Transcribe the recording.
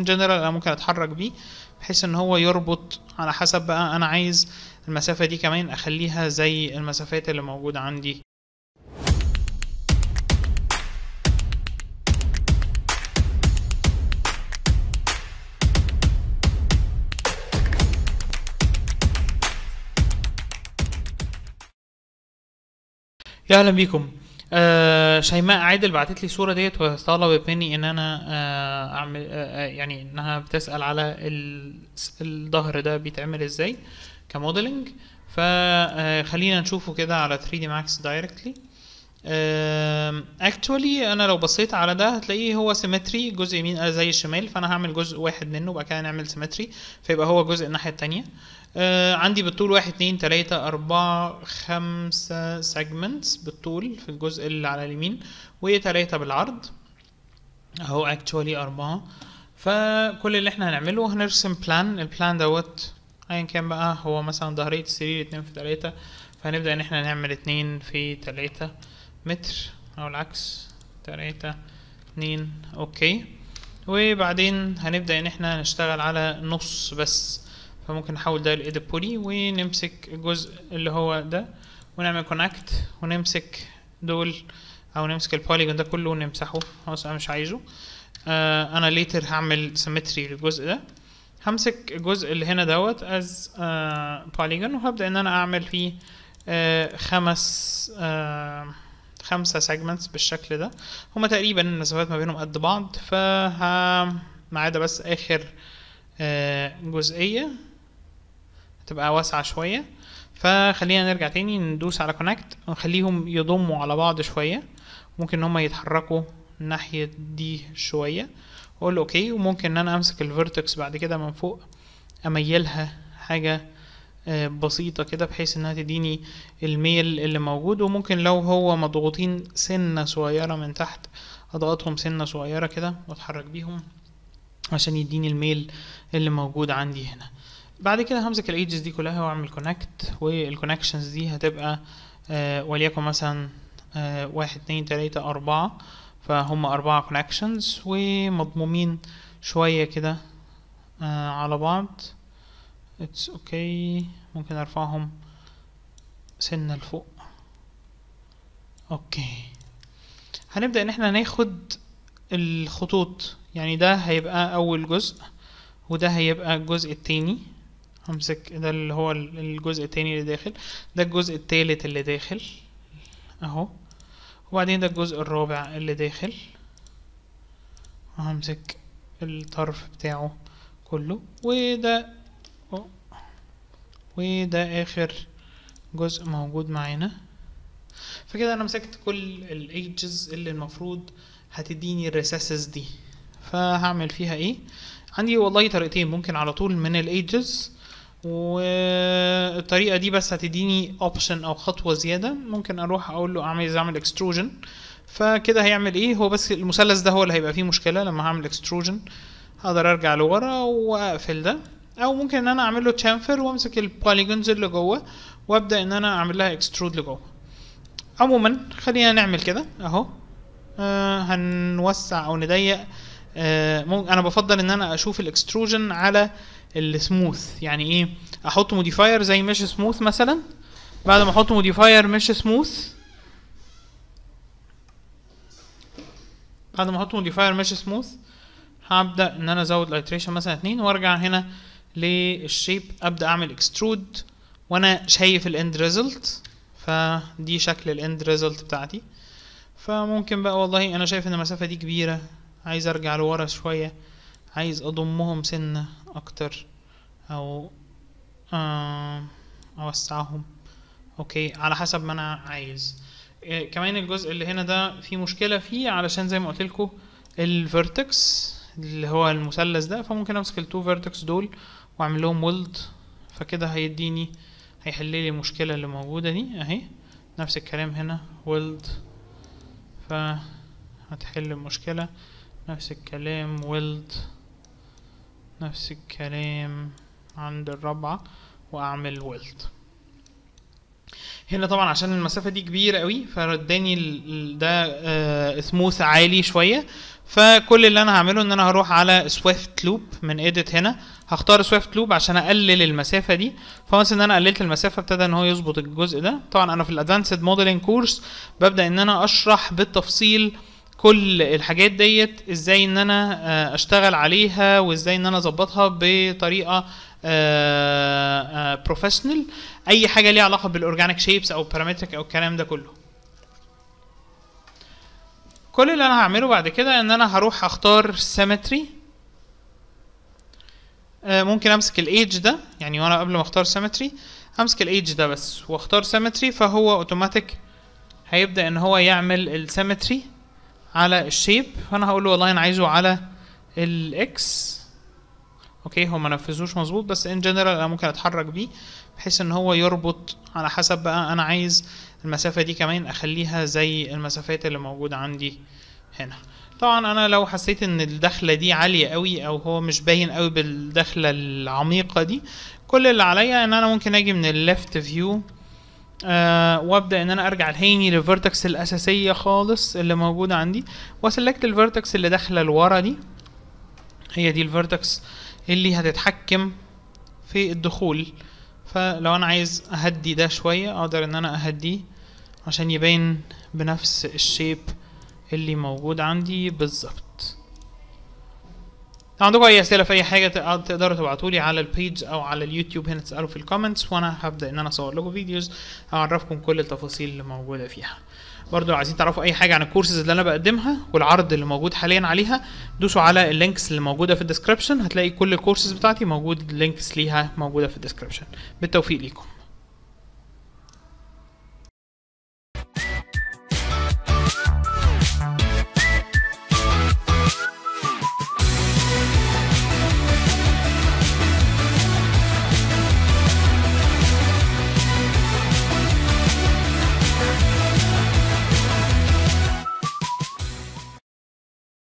جنرال انا ممكن اتحرك بيه بحيث ان هو يربط على حسب بقى انا عايز المسافة دي كمان اخليها زي المسافات اللي موجودة عندي يا اهلا بيكم آه شيماء عادل بعتت لي الصوره ديت وطلبت مني ان انا آه اعمل آه, آه، يعني انها بتسال على الظهر ده بيتعمل ازاي كموديلنج فخلينا آه، نشوفه كده على 3 دي ماكس دايركتلي اكشولي انا لو بصيت على ده هتلاقيه هو سيمتري جزء يمين آه، زي الشمال فانا هعمل جزء واحد منه وبعد كده نعمل سيمتري فيبقى هو جزء الناحيه التانية آه عندي بالطول واحد اتنين تلاتة أربعة خمسة سيجمنتس بالطول في الجزء اللي على اليمين وتلاتة بالعرض اهو اكشولي أربعة فكل اللي احنا هنعمله هنرسم بلان البلان دوت ايا كان بقى هو مثلا ظهرية السرير اتنين في تلاتة فهنبدأ ان احنا نعمل اتنين في تلاتة متر او العكس تلاتة اتنين اوكي وبعدين هنبدأ ان احنا نشتغل على نص بس فممكن نحول ده لإيد بولي ونمسك الجزء اللي هو ده ونعمل كونكت ونمسك دول او نمسك البوليجون ده كله ونمسحه خلاص انا مش عايزه آه انا ليتر هعمل سيمتري للجزء ده همسك الجزء اللي هنا دوت از آه بوليجون وهبدأ ان انا اعمل فيه آه خمس آه خمسة سيجمنتس بالشكل ده هما تقريبا المسافات ما بينهم قد بعض ف ما عدا بس اخر آه، جزئية هتبقى واسعة شوية فخلينا نرجع تاني ندوس على كونكت ونخليهم يضموا على بعض شوية ممكن ان هما يتحركوا ناحية دي شوية واقول اوكي وممكن ان انا امسك الفيرتكس بعد كده من فوق اميلها حاجة آه، بسيطة كده بحيث انها تديني الميل اللي موجود وممكن لو هو مضغوطين سنة صغيرة من تحت اضغطهم سنة صغيرة كده واتحرك بيهم عشان يديني الميل اللي موجود عندي هنا بعد كده همسك الايدجز دي كلها واعمل كونكت والكونكشنز دي هتبقى آه وليكن مثلا آه واحد اتنين تلاتة اربعة فهم اربعة كونكشنز ومضمومين شوية كده آه على بعض اتس اوكي okay. ممكن ارفعهم سنة لفوق اوكي هنبدأ ان احنا ناخد الخطوط يعني ده هيبقى اول جزء وده هيبقى الجزء التاني همسك ده اللي هو الجزء التاني اللي داخل ده الجزء التالت اللي داخل اهو وبعدين ده الجزء الرابع اللي داخل وهمسك الطرف بتاعه كله وده وده آخر جزء موجود معانا فكده أنا مسكت كل الايدجز اللي المفروض هتديني الريسسز دي فهعمل فيها ايه عندي والله طريقتين ممكن على طول من الايدجز والطريقه دي بس هتديني اوبشن او خطوه زياده ممكن اروح اقول له اعمل ازاي اعمل اكستروجن فكده هيعمل ايه هو بس المثلث ده هو اللي هيبقى فيه مشكله لما هعمل اكستروجن هقدر ارجع لورا واقفل ده او ممكن ان انا اعمل له تشامفر وامسك البوليجونز اللي جوه وابدا ان انا اعمل لها اكسترود لجوه عموما خلينا نعمل كده اهو آه هنوسع او نضيق آه انا بفضل ان انا اشوف الاكستروجن على السموث يعني ايه احط موديفاير زي مش سموث مثلا بعد ما احط موديفاير مش سموث بعد ما احط موديفاير مش سموث هبدا ان انا ازود الايتريشن مثلا اتنين وارجع هنا للشيب ابدا اعمل اكسترود وانا شايف الاند ريزلت فدي شكل الاند ريزلت بتاعتي فممكن بقى والله انا شايف ان المسافه دي كبيره عايز ارجع لورا شويه عايز اضمهم سنه اكتر او آه اوسعهم اوكي على حسب ما انا عايز إيه، كمان الجزء اللي هنا ده في مشكله فيه علشان زي ما قلت لكم الفيرتكس اللي هو المثلث ده فممكن امسك التو فيرتكس دول واعمل لهم ولد فكده هيديني هيحل لي المشكلة اللي موجودة دي اهي نفس الكلام هنا ولد هتحل المشكلة نفس الكلام ولد نفس الكلام عند الرابعة واعمل ولد هنا طبعا عشان المسافه دي كبيره قوي فاداني ده آه سموث عالي شويه فكل اللي انا هعمله ان انا هروح على سويفت لوب من ايديت هنا هختار سويفت لوب عشان اقلل المسافه دي فونس ان انا قللت المسافه ابتدى ان هو يظبط الجزء ده طبعا انا في الادفانسد موديلنج كورس ببدا ان انا اشرح بالتفصيل كل الحاجات ديت ازاي ان انا آه، اشتغل عليها وازاي ان انا اظبطها بطريقه بروفيشنال آه، آه، اي حاجه ليها علاقه بالاورجانيك شيبس او بارامتريك او الكلام ده كله كل اللي انا هعمله بعد كده ان انا هروح اختار سيمتري آه، ممكن امسك الايدج ده يعني وانا قبل ما اختار سيمتري امسك الايدج ده بس واختار سيمتري فهو اوتوماتيك هيبدا ان هو يعمل السيمتري على الشيب فانا هقول له والله انا عايزه على الاكس اوكي هو ما نفذوش مظبوط بس ان جنرال انا ممكن اتحرك بيه بحيث ان هو يربط على حسب بقى انا عايز المسافه دي كمان اخليها زي المسافات اللي موجوده عندي هنا طبعا انا لو حسيت ان الدخله دي عاليه قوي او هو مش باين قوي بالدخله العميقه دي كل اللي عليا ان انا ممكن اجي من الليفت فيو أه وابدا ان انا ارجع الهيني للفيرتكس الاساسيه خالص اللي موجوده عندي واسلكت الفيرتكس اللي داخله لورا دي هي دي الفيرتكس اللي هتتحكم في الدخول فلو انا عايز اهدي ده شوية اقدر ان انا اهديه عشان يبين بنفس الشيب اللي موجود عندي بالظبط لو عندكم اي اسئله في اي حاجه تقدروا تبعتولي على البيج او على اليوتيوب هنا تسالوا في الكومنتس وانا هبدا ان انا اصور لكم فيديوز اعرفكم كل التفاصيل اللي موجوده فيها برضو لو عايزين تعرفوا اي حاجه عن الكورسز اللي انا بقدمها والعرض اللي موجود حاليا عليها دوسوا على اللينكس اللي موجوده في الديسكربشن هتلاقي كل الكورسز بتاعتي موجود اللينكس ليها موجوده في الديسكربشن بالتوفيق ليكم